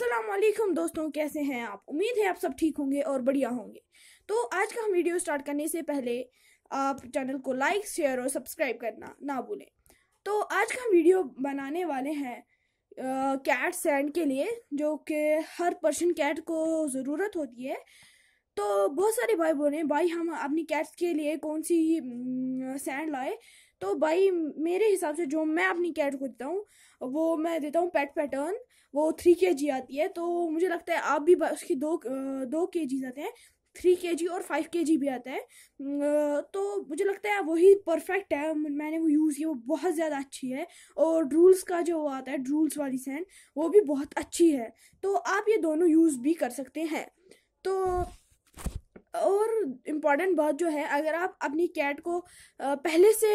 असलम दोस्तों कैसे हैं आप उम्मीद है आप सब ठीक होंगे और बढ़िया होंगे तो आज का हम वीडियो स्टार्ट करने से पहले आप चैनल को लाइक शेयर और सब्सक्राइब करना ना भूलें तो आज का हम वीडियो बनाने वाले हैं कैट सैंड के लिए जो कि हर पर्सन कैट को ज़रूरत होती है तो बहुत सारे भाई बोल रहे हैं भाई हम अपनी कैट्स के लिए कौन सी सैंड लाए तो भाई मेरे हिसाब से जो मैं अपनी कैट को देता हूँ वो मैं देता हूँ पेट पैटर्न वो थ्री के जी आती है तो मुझे लगता है आप भी उसकी दो दो के जी आते हैं थ्री के जी और फाइव के जी भी आता है तो मुझे लगता है वही परफेक्ट है मैंने वो यूज़ किया वो बहुत ज़्यादा अच्छी है और ड्रूल्स का जो आता है ड्रूल्स वाली सैन वो भी बहुत अच्छी है तो आप ये दोनों यूज़ भी कर सकते हैं इम्पॉर्टेंट बात जो है अगर आप अपनी कैट को पहले से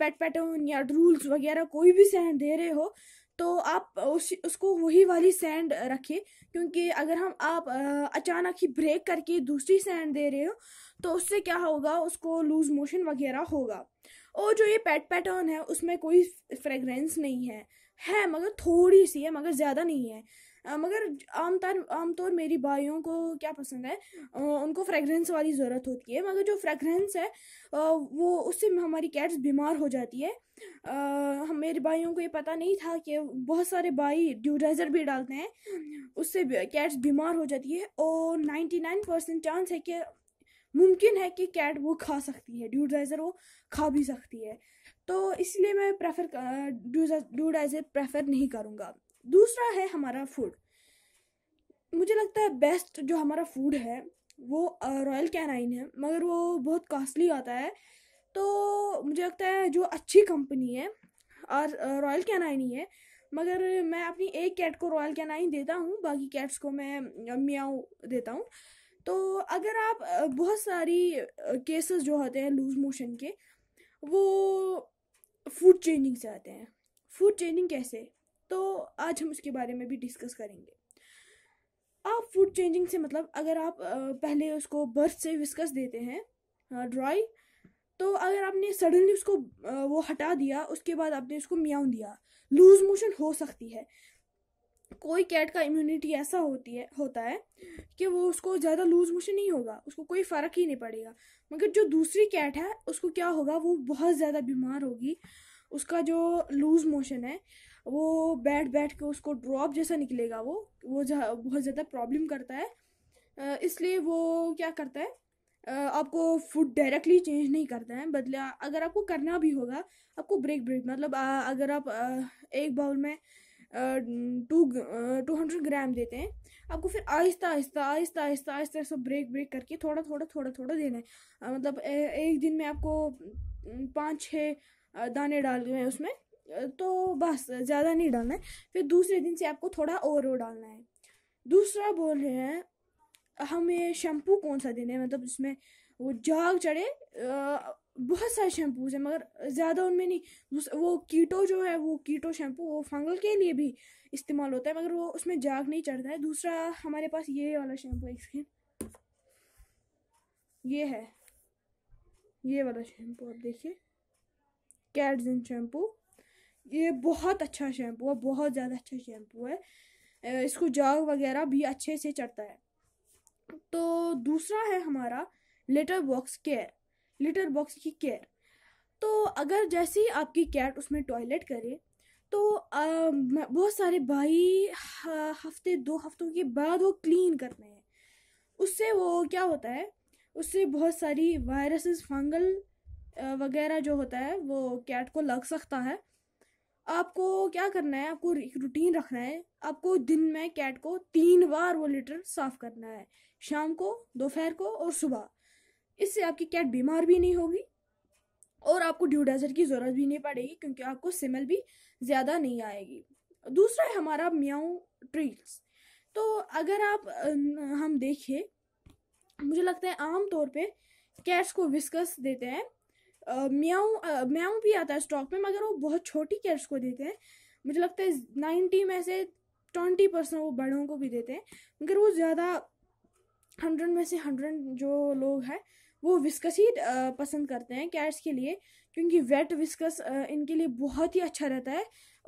पेट पैटर्न या रूल्स वगैरह कोई भी सैंड दे रहे हो तो आप उस उसको वही वाली सैंड रखें क्योंकि अगर हम आप अचानक ही ब्रेक करके दूसरी सैंड दे रहे हो तो उससे क्या होगा उसको लूज मोशन वगैरह होगा और जो ये पेट पैटर्न है उसमें कोई फ्रेगरेंस नहीं है है मगर थोड़ी सी है मगर ज़्यादा नहीं है मगर आमतौर आमतौर मेरी भाइयों को क्या पसंद है उनको फ्रेगरेंस वाली ज़रूरत होती है मगर जो फ्रेगरेंस है वो उससे हमारी कैट्स बीमार हो जाती है हम मेरे भाइयों को ये पता नहीं था कि बहुत सारे भाई ड्यूराइज़र भी डालते हैं उससे कैट्स बीमार हो जाती है और नाइन्टी नाइन परसेंट चांस है कि मुमकिन है कि कैट वो खा सकती है ड्यूडाइज़र वो खा भी सकती है तो इसलिए मैं प्रेफर ड्यूडाइज़र प्रेफर नहीं करूँगा दूसरा है हमारा फूड मुझे लगता है बेस्ट जो हमारा फूड है वो रॉयल कैनाइन है मगर वो बहुत कॉस्टली आता है तो मुझे लगता है जो अच्छी कंपनी है और रॉयल कैनाइन ही है मगर मैं अपनी एक कैट को रॉयल कैनाइन देता हूँ बाकी कैट्स को मैं मियाओ देता हूँ तो अगर आप बहुत सारी केसेस जो होते हैं लूज मोशन के वो फूड चेंजिंग से आते हैं फूड चेंजिंग कैसे तो आज हम उसके बारे में भी डिस्कस करेंगे आप फूड चेंजिंग से मतलब अगर आप पहले उसको बर्थ से विस्कस देते हैं ड्राई तो अगर आपने सडनली उसको वो हटा दिया उसके बाद आपने उसको मियाँ दिया लूज मोशन हो सकती है कोई कैट का इम्यूनिटी ऐसा होती है होता है कि वो उसको ज़्यादा लूज मोशन नहीं होगा उसको कोई फ़र्क ही नहीं पड़ेगा मगर जो दूसरी कैट है उसको क्या होगा वो बहुत ज़्यादा बीमार होगी उसका जो लूज मोशन है वो बैठ बैठ के उसको ड्रॉप जैसा निकलेगा वो वो बहुत ज़्यादा प्रॉब्लम करता है इसलिए वो क्या करता है आपको फूड डायरेक्टली चेंज नहीं करता है बदले अगर आपको करना भी होगा आपको ब्रेक ब्रेक मतलब अगर आप एक बाउल में टू टू हंड्रेड ग्राम देते हैं आपको फिर आहिस्ता आहिस्ता आहिस्ता आहिस्ता आहिस्ता सब ब्रेक ब्रेक करके थोड़ा थोड़ा थोड़ा थोड़ा देना है मतलब एक दिन में आपको पाँच छः दाने डाल रहे हैं उसमें तो बस ज़्यादा नहीं डालना है फिर दूसरे दिन से आपको थोड़ा और वो डालना है दूसरा बोल रहे हैं हमें शैम्पू कौन सा देना है मतलब जिसमें वो जाग चढ़े बहुत सारे शैम्पूज हैं मगर ज़्यादा उनमें नहीं वो कीटो जो है वो कीटो शैम्पू वो फंगल के लिए भी इस्तेमाल होता है मगर वो उसमें जाग नहीं चढ़ता है दूसरा हमारे पास ये वाला शैम्पू है एक ये है ये वाला शैम्पू आप देखिए कैटजिन शैम्पू ये बहुत अच्छा शैम्पू है बहुत ज़्यादा अच्छा शैम्पू है इसको जाग वगैरह भी अच्छे से चढ़ता है तो दूसरा है हमारा letter box care letter box की केयर तो अगर जैसे ही आपकी कैट उसमें टॉयलेट करे तो बहुत सारे भाई हफ्ते दो हफ्तों के बाद वो क्लीन करते हैं उससे वो क्या होता है उससे बहुत सारी वायरसेस फंगल वगैरह जो होता है वो कैट को लग सकता है आपको क्या करना है आपको रूटीन रखना है आपको दिन में कैट को तीन बार वो लीटर साफ करना है शाम को दोपहर को और सुबह इससे आपकी कैट बीमार भी नहीं होगी और आपको ड्यूडाइजर की ज़रूरत भी नहीं पड़ेगी क्योंकि आपको सिमल भी ज़्यादा नहीं आएगी दूसरा है हमारा म्याऊ ट्रीट्स तो अगर आप हम देखिए मुझे लगता है आम तौर पे कैट्स को विस्कस देते हैं म्याऊ म्याऊ भी आता है स्टॉक में मगर वो बहुत छोटी कैट्स को देते हैं मुझे लगता है नाइन्टी में से ट्वेंटी परसेंट वो बड़ों को भी देते हैं मगर वो ज़्यादा हंड्रेड में से हंड्रेड जो लोग हैं वो विस्कस ही पसंद करते हैं कैट्स के लिए क्योंकि वेट विस्कस इनके लिए बहुत ही अच्छा रहता है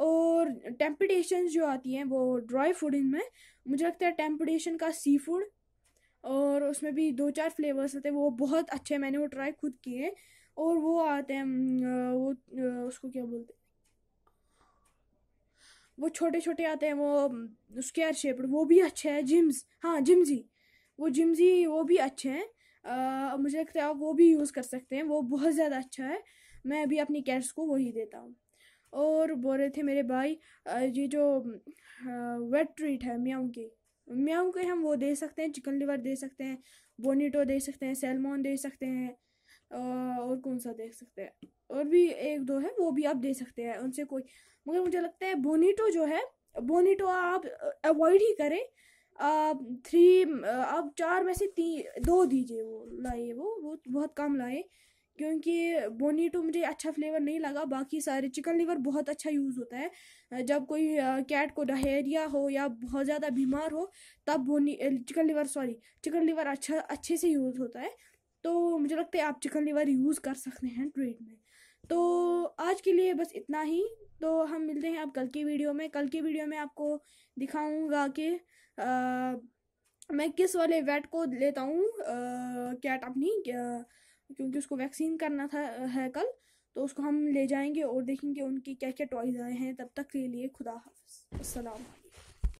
और टेम्पटेशन जो आती हैं वो ड्राई फूड इनमें मुझे लगता है टेम्पटेशन का सी फूड और उसमें भी दो चार फ्लेवर्स होते हैं वो बहुत अच्छे मैंने वो ट्राई खुद किए और वो आते हैं वो उसको क्या बोलते हैं वो छोटे छोटे आते हैं वो स्क्वायर शेप्ड वो भी अच्छे हैं जिम्स हाँ जिम्जी वो जिम्जी वो भी अच्छे हैं आ, मुझे लगता है आप वो भी यूज़ कर सकते हैं वो बहुत ज़्यादा अच्छा है मैं अभी अपनी कैट्स को वही देता हूँ और बोल रहे थे मेरे भाई ये जो वेट ट्रीट है म्याऊँ की म्याऊँ के हम वो दे सकते हैं चिकन लिवर दे सकते हैं बोनीटो दे सकते हैं सेलमोन दे सकते हैं और कौन सा देख सकते हैं और भी एक दो है वो भी आप दे सकते हैं उनसे कोई मगर मुझे लगता है बोनीटो जो है बोनीटो आप अवॉइड ही करें आप थ्री आप चार में से तीन दो दीजिए वो लाइए वो वो बहुत कम लाए क्योंकि बोनीटो मुझे अच्छा फ्लेवर नहीं लगा बाकी सारे चिकन लीवर बहुत अच्छा यूज़ होता है जब कोई कैट को डायरिया हो या बहुत ज़्यादा बीमार हो तब bony chicken liver sorry chicken liver अच्छा अच्छे से यूज़ होता है तो मुझे लगता है आप चिकन लीवर यूज़ कर सकते हैं ट्रेड में तो आज के लिए बस इतना ही तो हम मिलते हैं आप कल की वीडियो में कल की वीडियो में आपको दिखाऊंगा कि आ, मैं किस वाले वेट को लेता हूँ कैट अपनी क्योंकि उसको वैक्सीन करना था है कल तो उसको हम ले जाएंगे और देखेंगे उनकी क्या क्या टॉयज़ आए हैं तब तक के लिए खुदा हाफ असलम